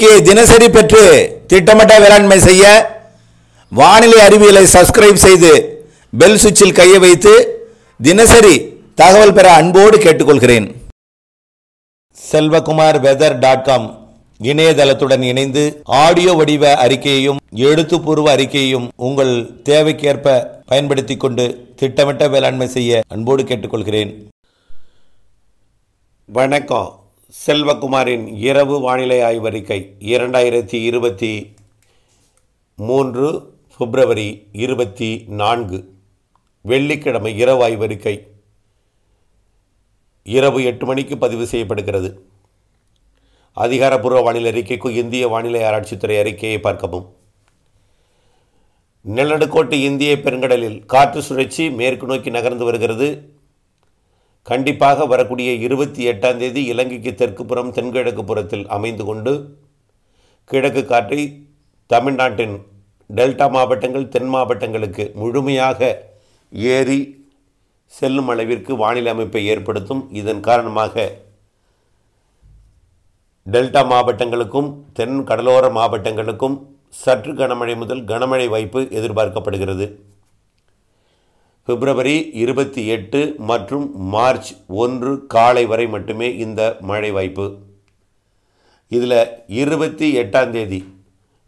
செய்திக்கு தினசரி பெற்று திட்டமிட்ட வேளாண்மை செய்ய வானிலை அறிவியலை சப்ஸ்கிரைப் செய்து பெல் சுவிட்சில் கையை வைத்து தினசரி தகவல் பெற அன்போடு கேட்டுக்கொள்கிறேன் செல்வகுமார் வெதர் டாட் காம் இணையதளத்துடன் இணைந்து ஆடியோ வடிவ அறிக்கையையும் எழுத்துப்பூர்வ அறிக்கையையும் உங்கள் தேவைக்கேற்ப பயன்படுத்தி கொண்டு திட்டமிட்ட வேளாண்மை செய்ய அன்போடு கேட்டுக்கொள்கிறேன் வணக்கம் செல்வகுமாரின் இரவு வானிலை ஆய்வறிக்கை இரண்டாயிரத்தி இருபத்தி மூன்று பிப்ரவரி இருபத்தி நான்கு வெள்ளிக்கிழமை இரவு ஆய்வறிக்கை இரவு எட்டு மணிக்கு பதிவு செய்யப்படுகிறது அதிகாரப்பூர்வ வானிலை அறிக்கைக்கு இந்திய வானிலை ஆராய்ச்சித்துறை அறிக்கையை பார்க்கவும் நிலநடுக்கோட்டு இந்திய பெருங்கடலில் காற்று சுழற்சி மேற்கு நோக்கி நகர்ந்து வருகிறது கண்டிப்பாக வரக்கூடிய இருபத்தி எட்டாம் தேதி இலங்கைக்கு தெற்கு புறம் தென்கிழக்கு புறத்தில் அமைந்து கொண்டு கிழக்கு காற்றை தமிழ்நாட்டின் டெல்டா மாவட்டங்கள் தென் மாவட்டங்களுக்கு முழுமையாக ஏறி செல்லும் அளவிற்கு வானிலை அமைப்பை ஏற்படுத்தும் இதன் காரணமாக டெல்டா மாவட்டங்களுக்கும் தென் கடலோர மாவட்டங்களுக்கும் சற்று கனமழை முதல் கனமழை வாய்ப்பு எதிர்பார்க்கப்படுகிறது பிப்ரவரி இருபத்தி எட்டு மற்றும் மார்ச் ஒன்று காலை வரை மட்டுமே இந்த மழை வாய்ப்பு இதில் இருபத்தி எட்டாம் தேதி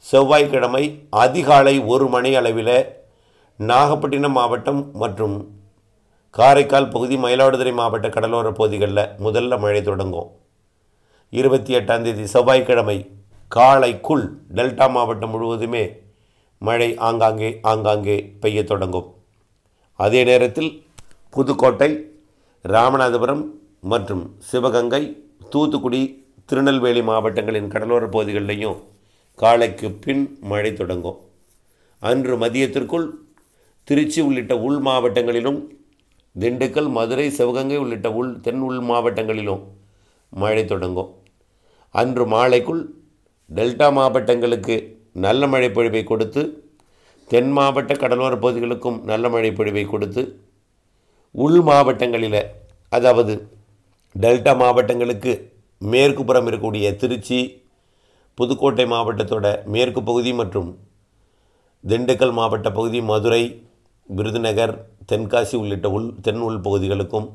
செவ்வாய்க்கிழமை அதிகாலை ஒரு மணி அளவில் நாகப்பட்டினம் மாவட்டம் மற்றும் காரைக்கால் பகுதி மயிலாடுதுறை மாவட்ட கடலோர பகுதிகளில் முதல்ல மழை தொடங்கும் இருபத்தி எட்டாம் தேதி செவ்வாய்க்கிழமை காலைக்குள் டெல்டா மாவட்டம் முழுவதுமே மழை ஆங்காங்கே ஆங்காங்கே பெய்ய தொடங்கும் அதே நேரத்தில் புதுக்கோட்டை ராமநாதபுரம் மற்றும் சிவகங்கை தூத்துக்குடி திருநெல்வேலி மாவட்டங்களின் கடலோர பகுதிகளிலையும் காலைக்கு பின் மழை தொடங்கும் அன்று மதியத்திற்குள் திருச்சி உள்ளிட்ட உள் மாவட்டங்களிலும் திண்டுக்கல் மதுரை சிவகங்கை உள்ளிட்ட உள் தென் உள் மாவட்டங்களிலும் மழை தொடங்கும் அன்று மாலைக்குள் டெல்டா மாவட்டங்களுக்கு நல்ல மழை பொழிவை கொடுத்து தென் மாவட்ட கடலோர பகுதிகளுக்கும் நல்ல மழை பொழிவை கொடுத்து உள் மாவட்டங்களில் அதாவது டெல்டா மாவட்டங்களுக்கு மேற்கு புறம் இருக்கக்கூடிய திருச்சி புதுக்கோட்டை மாவட்டத்தோட மேற்கு பகுதி மற்றும் திண்டுக்கல் மாவட்ட பகுதி மதுரை விருதுநகர் தென்காசி உள்ளிட்ட உள் தென் உள் பகுதிகளுக்கும்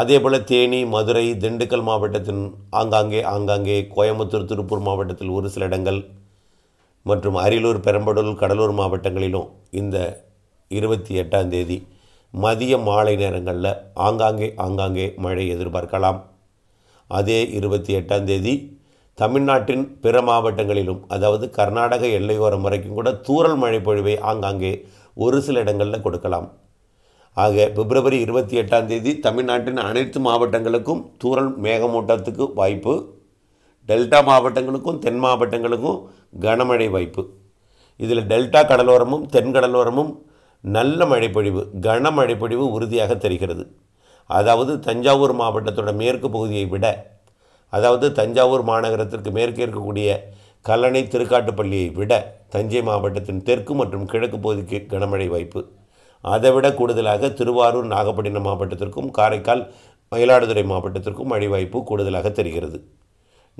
அதேபோல் தேனி மதுரை திண்டுக்கல் மாவட்டத்தின் ஆங்காங்கே ஆங்காங்கே கோயம்புத்தூர் திருப்பூர் மாவட்டத்தில் ஒரு சில இடங்கள் மற்றும் அரியலூர் பெரம்பலூர் கடலூர் மாவட்டங்களிலும் இந்த இருபத்தி எட்டாம் தேதி மதிய மாலை நேரங்களில் ஆங்காங்கே ஆங்காங்கே மழை எதிர்பார்க்கலாம் அதே இருபத்தி எட்டாம் தேதி தமிழ்நாட்டின் பிற மாவட்டங்களிலும் அதாவது கர்நாடக எல்லையோரம் வரைக்கும் கூட தூரல் மழை பொழிவை ஆங்காங்கே ஒரு சில இடங்களில் கொடுக்கலாம் ஆக பிப்ரவரி இருபத்தி எட்டாம் தேதி தமிழ்நாட்டின் அனைத்து மாவட்டங்களுக்கும் தூரல் மேகமூட்டத்துக்கு வாய்ப்பு டெல்டா மாவட்டங்களுக்கும் தென் மாவட்டங்களுக்கும் கனமழை வாய்ப்பு இதில் டெல்டா கடலோரமும் தென் கடலோரமும் நல்ல மழைப்பொழிவு கனமழைப்பொழிவு உறுதியாக தெரிகிறது அதாவது தஞ்சாவூர் மாவட்டத்தோட மேற்கு பகுதியை விட அதாவது தஞ்சாவூர் மாநகரத்திற்கு மேற்கே இருக்கக்கூடிய கல்லணை திருக்காட்டுப்பள்ளியை விட தஞ்சை மாவட்டத்தின் தெற்கு மற்றும் கிழக்கு பகுதிக்கு கனமழை வாய்ப்பு அதைவிட கூடுதலாக திருவாரூர் நாகப்பட்டினம் மாவட்டத்திற்கும் காரைக்கால் மயிலாடுதுறை மாவட்டத்திற்கும் மழை வாய்ப்பு கூடுதலாக தெரிகிறது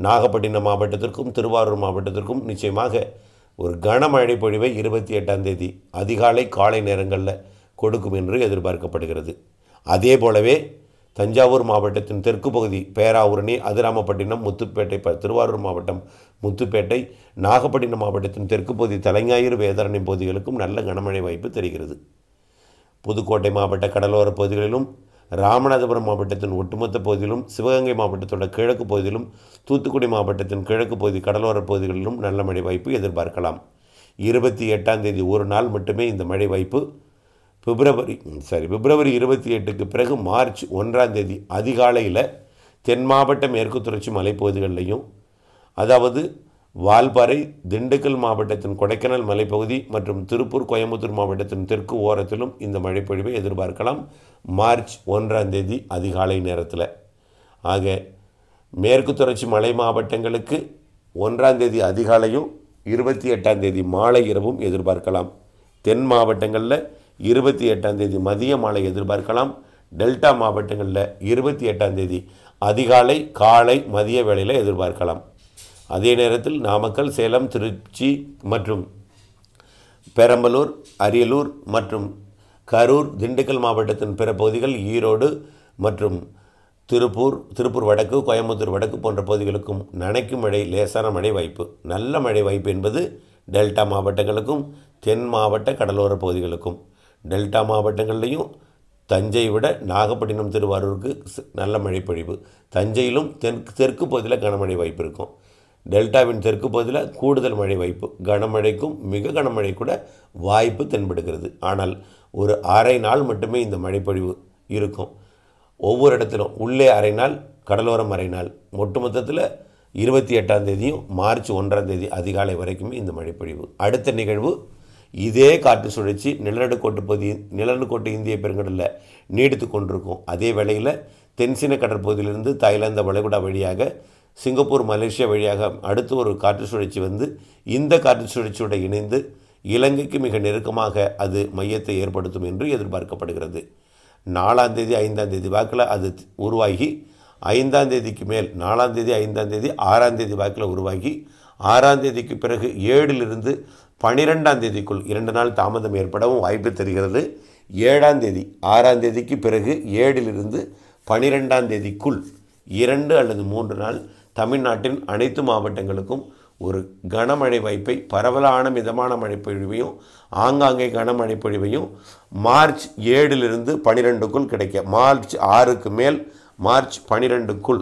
நாகப்பட்டினம் மாவட்டத்திற்கும் திருவாரூர் மாவட்டத்திற்கும் நிச்சயமாக ஒரு கனமழை பொழிவை இருபத்தி எட்டாம் தேதி அதிகாலை காலை நேரங்களில் கொடுக்கும் என்று எதிர்பார்க்கப்படுகிறது அதே போலவே தஞ்சாவூர் மாவட்டத்தின் தெற்கு பகுதி பேராவூரணி அதிராமப்பட்டினம் முத்துப்பேட்டை திருவாரூர் மாவட்டம் முத்துப்பேட்டை நாகப்பட்டினம் மாவட்டத்தின் தெற்கு பகுதி தலைஞாயிறு வேதாரணி பகுதிகளுக்கும் நல்ல கனமழை வாய்ப்பு தெரிகிறது புதுக்கோட்டை மாவட்ட கடலோரப் பகுதிகளிலும் ராமநாதபுரம் மாவட்டத்தின் ஒட்டுமொத்த பகுதியிலும் சிவகங்கை மாவட்டத்தோட கிழக்கு பகுதியிலும் தூத்துக்குடி மாவட்டத்தின் கிழக்கு பகுதி கடலோரப் பகுதிகளிலும் நல்ல மழை வாய்ப்பு எதிர்பார்க்கலாம் இருபத்தி எட்டாம் தேதி ஒரு நாள் மட்டுமே இந்த மழை வாய்ப்பு பிப்ரவரி சாரி பிப்ரவரி இருபத்தி எட்டுக்கு பிறகு மார்ச் ஒன்றாம் தேதி அதிகாலையில் தென் மாவட்ட மேற்கு தொடர்ச்சி மலைப்பகுதிகளிலையும் அதாவது வால்பாறை திண்டுக்கல் மாவட்டத்தின் கொடைக்கானல் மலைப்பகுதி மற்றும் திருப்பூர் கோயம்புத்தூர் மாவட்டத்தின் தெற்கு ஓரத்திலும் இந்த மழைப்பொழிவை எதிர்பார்க்கலாம் மார்ச் ஒன்றாம் தேதி அதிகாலை நேரத்தில் ஆக மேற்கு தொடர்ச்சி மலை மாவட்டங்களுக்கு ஒன்றாம் தேதி அதிகாலையும் இருபத்தி எட்டாம் தேதி மாலை இரவும் எதிர்பார்க்கலாம் தென் மாவட்டங்களில் இருபத்தி எட்டாம் தேதி மதிய மாலை எதிர்பார்க்கலாம் டெல்டா மாவட்டங்களில் இருபத்தி எட்டாம் தேதி அதிகாலை காலை மதிய வேளையில் எதிர்பார்க்கலாம் அதே நேரத்தில் நாமக்கல் சேலம் திருச்சி மற்றும் பெரம்பலூர் அரியலூர் மற்றும் கரூர் திண்டுக்கல் மாவட்டத்தின் பிற பகுதிகள் ஈரோடு மற்றும் திருப்பூர் திருப்பூர் வடக்கு கோயம்புத்தூர் வடக்கு போன்ற பகுதிகளுக்கும் நனைக்கும் மழை லேசான மழை வாய்ப்பு நல்ல மழை வாய்ப்பு என்பது டெல்டா மாவட்டங்களுக்கும் தென் மாவட்ட கடலோர பகுதிகளுக்கும் டெல்டா மாவட்டங்கள்லேயும் தஞ்சை விட நாகப்பட்டினம் திருவாரூருக்கு நல்ல மழை பொழிவு தஞ்சையிலும் தென் தெற்கு பகுதியில் கனமழை வாய்ப்பு இருக்கும் டெல்டாவின் தெற்கு பகுதியில் கூடுதல் மழை வாய்ப்பு கனமழைக்கும் மிக கனமழை கூட வாய்ப்பு தென்படுகிறது ஆனால் ஒரு அரை நாள் மட்டுமே இந்த மழைப்பொழிவு இருக்கும் ஒவ்வொரு இடத்திலும் உள்ளே அரை நாள் கடலோரம் அரை நாள் ஒட்டுமொத்தத்தில் இருபத்தி எட்டாம் தேதியும் மார்ச் ஒன்றாம் தேதி அதிகாலை வரைக்குமே இந்த மழைப்பொழிவு அடுத்த நிகழ்வு இதே காற்று சுழற்சி நிலநடுக்கோட்டு பகுதி நிலநடுக்கோட்டு இந்திய பெருங்கடலில் நீடித்து கொண்டிருக்கும் அதே வேளையில் தென்சீன கடற்பகுதியிலிருந்து தாய்லாந்து வளைகுடா வழியாக சிங்கப்பூர் மலேசியா வழியாக அடுத்து ஒரு காற்று சுழற்சி வந்து இந்த காற்று சுழற்சியோடு இணைந்து இலங்கைக்கு மிக நெருக்கமாக அது மையத்தை ஏற்படுத்தும் என்று எதிர்பார்க்கப்படுகிறது நாலாம் தேதி ஐந்தாம் தேதி வாக்கில் அது உருவாகி ஐந்தாம் தேதிக்கு மேல் நாலாம் தேதி ஐந்தாம் தேதி ஆறாம் தேதி வாக்கில் உருவாகி ஆறாம் தேதிக்கு பிறகு ஏழிலிருந்து பனிரெண்டாம் தேதிக்குள் இரண்டு நாள் தாமதம் ஏற்படவும் வாய்ப்பு தருகிறது ஏழாம் தேதி ஆறாம் தேதிக்கு பிறகு ஏழிலிருந்து பனிரெண்டாம் தேதிக்குள் இரண்டு அல்லது மூன்று நாள் தமிழ்நாட்டின் அனைத்து மாவட்டங்களுக்கும் ஒரு கனமழை வாய்ப்பை பரவலான மிதமான மழைப்பொழிவையும் ஆங்காங்கே கனமழை பொழிவையும் மார்ச் ஏழிலிருந்து பனிரெண்டுக்குள் கிடைக்க மார்ச் ஆறுக்கு மேல் மார்ச் பனிரெண்டுக்குள்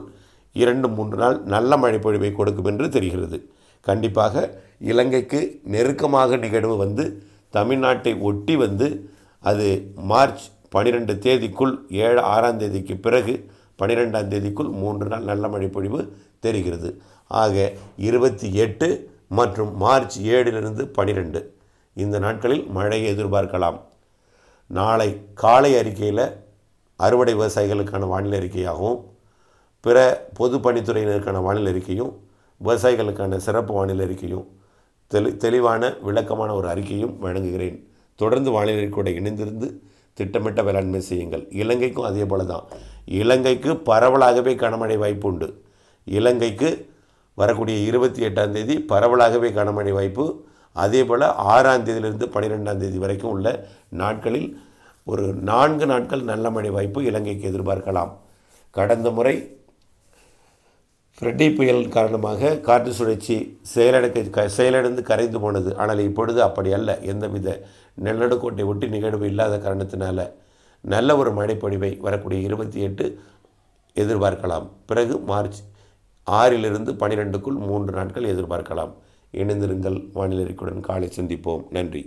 இரண்டு மூன்று நாள் நல்ல மழைப்பொழிவை கொடுக்கும் என்று தெரிகிறது கண்டிப்பாக இலங்கைக்கு நெருக்கமாக நிகழ்வு வந்து தமிழ்நாட்டை ஒட்டி வந்து அது மார்ச் பனிரெண்டு தேதிக்குள் ஏழு ஆறாம் தேதிக்கு பிறகு பனிரெண்டாம் தேதிக்குள் மூன்று நாள் நல்ல மழைப்பொழிவு தெரிகிறது ஆக இருபத்தி எட்டு மற்றும் மார்ச் ஏழிலிருந்து பனிரெண்டு இந்த நாட்களில் மழையை எதிர்பார்க்கலாம் நாளை காலை அறிக்கையில் அறுவடை விவசாயிகளுக்கான வானிலை அறிக்கையாகவும் பிற பொதுப்பணித்துறையினருக்கான வானிலை அறிக்கையும் விவசாயிகளுக்கான சிறப்பு வானிலை அறிக்கையும் தெளி தெளிவான விளக்கமான ஒரு அறிக்கையும் வழங்குகிறேன் தொடர்ந்து வானிலை கூட இணைந்திருந்து திட்டமிட்ட வேளாண்மை செய்யுங்கள் இலங்கைக்கும் அதே போல தான் இலங்கைக்கு பரவலாகவே கனமழை வாய்ப்பு உண்டு இலங்கைக்கு வரக்கூடிய இருபத்தி எட்டாம் தேதி பரவலாகவே கனமழை வாய்ப்பு அதே போல் ஆறாம் தேதியிலிருந்து பனிரெண்டாம் தேதி வரைக்கும் உள்ள நாட்களில் ஒரு நான்கு நாட்கள் நல்ல மழை வாய்ப்பு இலங்கைக்கு எதிர்பார்க்கலாம் கடந்த முறை ஃப்ரெட்டி புயல் காரணமாக காற்று சுழற்சி செயலடக்க க செயலடைந்து கரைந்து போனது ஆனால் இப்பொழுது அப்படி அல்ல எந்தவித நெல்லடுக்கோட்டை ஒட்டி நிகழ்வு இல்லாத காரணத்தினால நல்ல ஒரு மழைப்பொழிவை வரக்கூடிய இருபத்தி எட்டு எதிர்பார்க்கலாம் பிறகு மார்ச் ஆறிலிருந்து பனிரெண்டுக்குள் மூன்று நாட்கள் எதிர்பார்க்கலாம் இணைந்திருங்கள் வானிலை காலை சந்திப்போம் நன்றி